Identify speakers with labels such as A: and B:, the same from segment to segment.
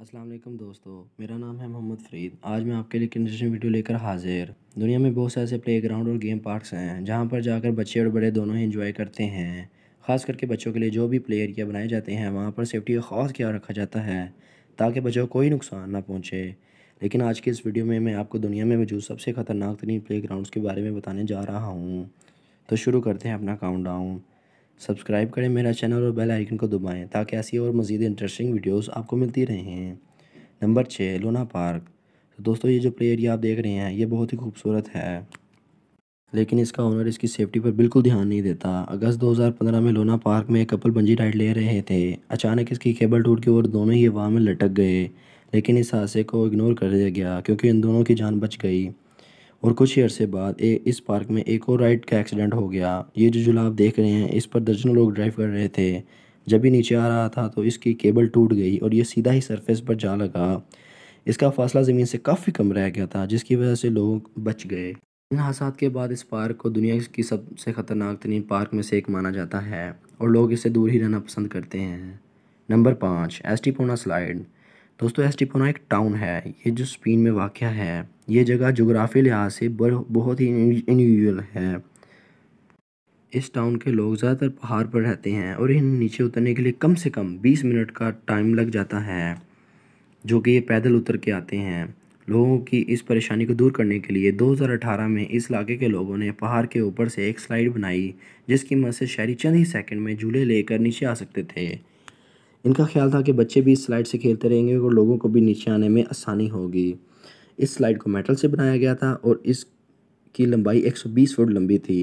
A: अस्सलाम वालेकुम दोस्तों मेरा नाम है मोहम्मद फरीद आज मैं आपके लिए एक इंटरेस्टिंग वीडियो लेकर हाजिर दुनिया में बहुत से ऐसे प्ले ग्राउंड और गेम पार्क्स हैं जहां पर जाकर बच्चे और बड़े दोनों ही इंजॉय करते हैं ख़ास करके बच्चों के लिए जो भी प्ले एरिया बनाए जाते हैं वहाँ पर सेफ्टी का खास ख्याल रखा जाता है ताकि बच्चों को कोई नुकसान ना पहुँचे लेकिन आज की इस वीडियो में मैं आपको दुनिया में मौजूद सबसे ख़तरनाक तरीन प्ले ग्राउंड के बारे में बताने जा रहा हूँ तो शुरू करते हैं अपना काउंट डाउन सब्सक्राइब करें मेरा चैनल और बेल आइकन को दबाएं ताकि ऐसी और मज़ीद इंटरेस्टिंग वीडियोस आपको मिलती रहें नंबर छः लोना पार्क तो दोस्तों ये जो प्ले एरिया आप देख रहे हैं ये बहुत ही खूबसूरत है लेकिन इसका ऑनर इसकी सेफ्टी पर बिल्कुल ध्यान नहीं देता अगस्त 2015 में लोना पार्क में एक कपल बंजी राइड ले रहे थे अचानक इसकी केबल टूट के और दोनों ही हवा में लटक गए लेकिन इस हादसे को इग्नोर कर दिया गया क्योंकि इन दोनों की जान बच गई और कुछ ही अरसे बाद ए, इस पार्क में एक और राइड का एक्सीडेंट हो गया ये जो जुलाब आप देख रहे हैं इस पर दर्जनों लोग ड्राइव कर रहे थे जब भी नीचे आ रहा था तो इसकी केबल टूट गई और ये सीधा ही सरफेस पर जा लगा इसका फासला ज़मीन से काफ़ी कम रह गया था जिसकी वजह से लोग बच गए इन हादसा के बाद इस पार्क को दुनिया की सबसे ख़तरनाक तरीन पार्क में से एक माना जाता है और लोग इससे दूर ही रहना पसंद करते हैं नंबर पाँच एस टी पोना स्लाइड दोस्तों एस्टिपोना एक टाउन है ये जो स्पेन में वाक़ है ये जगह जोग्राफी लिहाज से बहुत ही इनयूजल है इस टाउन के लोग ज़्यादातर पहाड़ पर रहते हैं और इन्हें नीचे उतरने के लिए कम से कम 20 मिनट का टाइम लग जाता है जो कि ये पैदल उतर के आते हैं लोगों की इस परेशानी को दूर करने के लिए 2018 में इस इलाके के लोगों ने पहाड़ के ऊपर से एक स्लाइड बनाई जिसकी मदद से शहरी चंद ही सेकंड में झूले लेकर नीचे आ सकते थे इनका ख्याल था कि बच्चे भी इस स्लाइड से खेलते रहेंगे और लोगों को भी नीचे आने में आसानी होगी इस स्लाइड को मेटल से बनाया गया था और इसकी लंबाई 120 फुट लंबी थी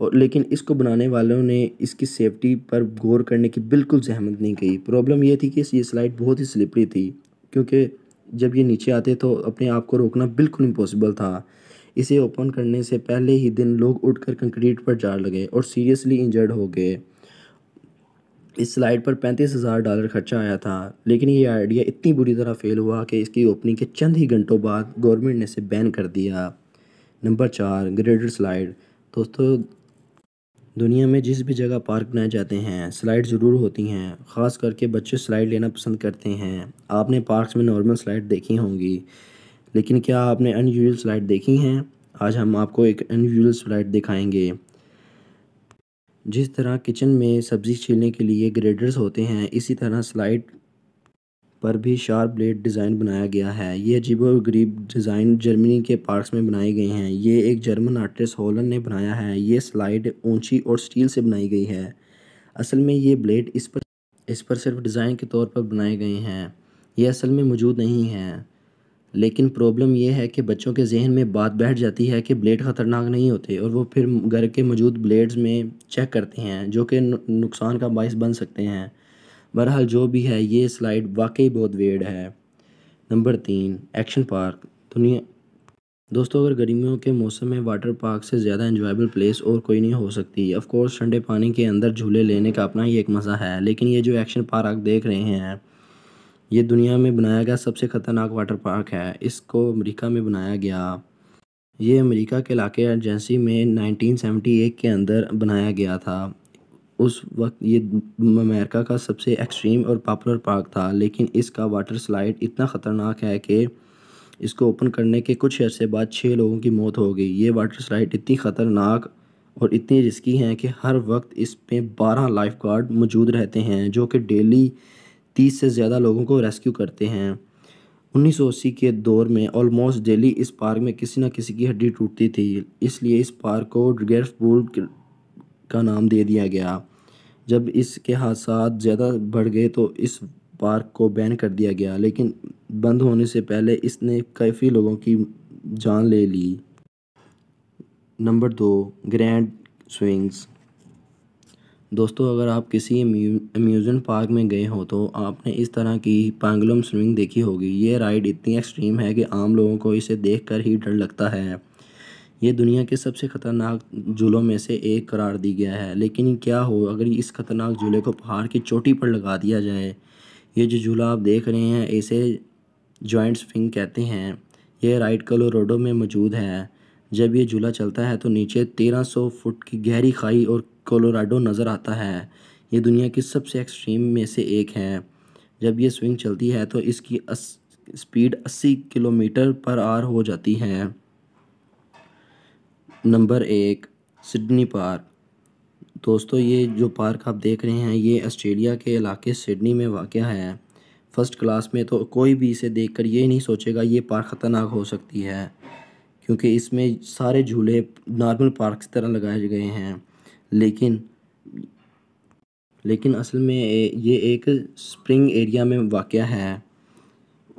A: और लेकिन इसको बनाने वालों ने इसकी सेफ्टी पर गौर करने की बिल्कुल जहमत नहीं की प्रॉब्लम ये थी कि ये स्लाइड बहुत ही स्लिपरी थी क्योंकि जब ये नीचे आते तो अपने आप को रोकना बिल्कुल इम्पॉसिबल था इसे ओपन करने से पहले ही दिन लोग उठकर कंक्रीट पर जा लगे और सीरियसली इंजर्ड हो गए इस स्लाइड पर पैंतीस हज़ार डॉलर खर्चा आया था लेकिन ये आइडिया इतनी बुरी तरह फ़ेल हुआ कि इसकी ओपनिंग के चंद ही घंटों बाद गवर्नमेंट ने इसे बैन कर दिया नंबर चार ग्रेटर स्लाइड दोस्तों दुनिया में जिस भी जगह पार्क बनाए जाते हैं स्लाइड ज़रूर होती हैं ख़ास करके बच्चे स्लाइड लेना पसंद करते हैं आपने पार्क्स में नॉर्मल स्लाइड देखी होंगी लेकिन क्या आपने अनयूजल स्लाइड देखी हैं आज हम आपको एक अनयूजल स्लाइड दिखाएंगे जिस तरह किचन में सब्ज़ी छीलने के लिए ग्रेडर्स होते हैं इसी तरह स्लाइड पर भी शार्प ब्लेड डिज़ाइन बनाया गया है ये अजीब और गरीब डिज़ाइन जर्मनी के पार्ट्स में बनाए गए हैं ये एक जर्मन आर्टिस्ट हॉलन ने बनाया है ये स्लाइड ऊंची और स्टील से बनाई गई है असल में ये ब्लेड इस पर इस पर सिर्फ डिज़ाइन के तौर पर बनाए गए हैं ये असल में मौजूद नहीं हैं लेकिन प्रॉब्लम यह है कि बच्चों के जहन में बात बैठ जाती है कि ब्लेड ख़तरनाक नहीं होते और वो फिर घर के मौजूद ब्लेड्स में चेक करते हैं जो कि नुकसान का बायस बन सकते हैं बहरहाल जो भी है ये स्लाइड वाकई बहुत वेड है नंबर तीन एक्शन पार्क दुनिया दोस्तों अगर गर्मियों के मौसम में वाटर पार्क से ज़्यादा इंजॉयबल प्लेस और कोई नहीं हो सकती ऑफ कोर्स ठंडे पानी के अंदर झूले लेने का अपना ही एक मज़ा है लेकिन ये जो एक्शन पार्क देख रहे हैं ये दुनिया में बनाया गया सबसे ख़तरनाक वाटर पार्क है इसको अमेरिका में बनाया गया ये अमेरिका के इलाके एजेंसी में 1971 के अंदर बनाया गया था उस वक्त ये अमेरिका का सबसे एक्सट्रीम और पॉपुलर पार्क था लेकिन इसका वाटर स्लाइड इतना ख़तरनाक है कि इसको ओपन करने के कुछ अर्से बाद छः लोगों की मौत हो गई ये वाटर स्लाइड इतनी ख़तरनाक और इतनी रिस्की हैं कि हर वक्त इस पर बारह लाइफ गार्ड मौजूद रहते हैं जो कि डेली तीस से ज़्यादा लोगों को रेस्क्यू करते हैं उन्नीस के दौर में ऑलमोस्ट डेली इस पार्क में किसी न किसी की हड्डी टूटती थी इसलिए इस पार्क को गिरफ्तपूल का नाम दे दिया गया जब इसके हादसा ज़्यादा बढ़ गए तो इस पार्क को बैन कर दिया गया लेकिन बंद होने से पहले इसने काफ़ी लोगों की जान ले ली नंबर दो ग्रैंड स्विंग्स दोस्तों अगर आप किसी अम्यूज़मेंट पार्क में गए हो तो आपने इस तरह की पैंगलम स्विमिंग देखी होगी ये राइड इतनी एक्सट्रीम है कि आम लोगों को इसे देखकर ही डर लगता है ये दुनिया के सबसे ख़तरनाक झूलों में से एक करार दी गया है लेकिन क्या हो अगर इस ख़तरनाक झूले को पहाड़ की चोटी पर लगा दिया जाए ये जो झूला आप देख रहे हैं इसे जॉइंट स्विंग कहते हैं यह राइड कलोरोडो में मौजूद है जब ये झूला चलता है तो नीचे 1300 फुट की गहरी खाई और कोलोराडो नज़र आता है ये दुनिया की सबसे एक्सट्रीम में से एक है जब ये स्विंग चलती है तो इसकी अस, स्पीड 80 किलोमीटर पर आर हो जाती है नंबर एक सिडनी पार्क दोस्तों ये जो पार्क आप देख रहे हैं ये ऑस्ट्रेलिया के इलाके सिडनी में वाक़ है फ़र्स्ट क्लास में तो कोई भी इसे देखकर ये नहीं सोचेगा ये पार्क ख़तरनाक हो सकती है क्योंकि इसमें सारे झूले नॉर्मल पार्क की तरह लगाए गए हैं लेकिन लेकिन असल में ये एक स्प्रिंग एरिया में वाक़ है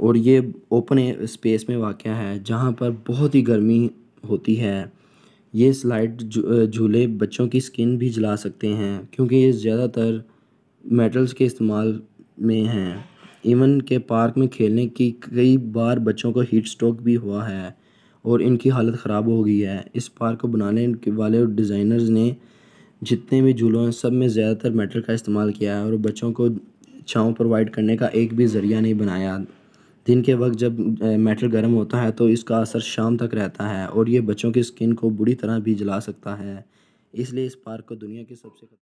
A: और ये ओपन स्पेस में वाक़ है जहाँ पर बहुत ही गर्मी होती है ये स्लाइड झूले जु, बच्चों की स्किन भी जला सकते हैं क्योंकि ये ज़्यादातर मेटल्स के इस्तेमाल में हैं इवन के पार्क में खेलने की कई बार बच्चों को हीट स्ट्रोक भी हुआ है और इनकी हालत ख़राब हो गई है इस पार्क को बनाने वाले डिज़ाइनर्स ने जितने भी झूलों हैं सब में ज़्यादातर मेटल का इस्तेमाल किया है और बच्चों को छाँव प्रोवाइड करने का एक भी ज़रिया नहीं बनाया दिन के वक्त जब मेटल गर्म होता है तो इसका असर शाम तक रहता है और ये बच्चों की स्किन को बुरी तरह भी जला सकता है इसलिए इस पार्क को दुनिया की सबसे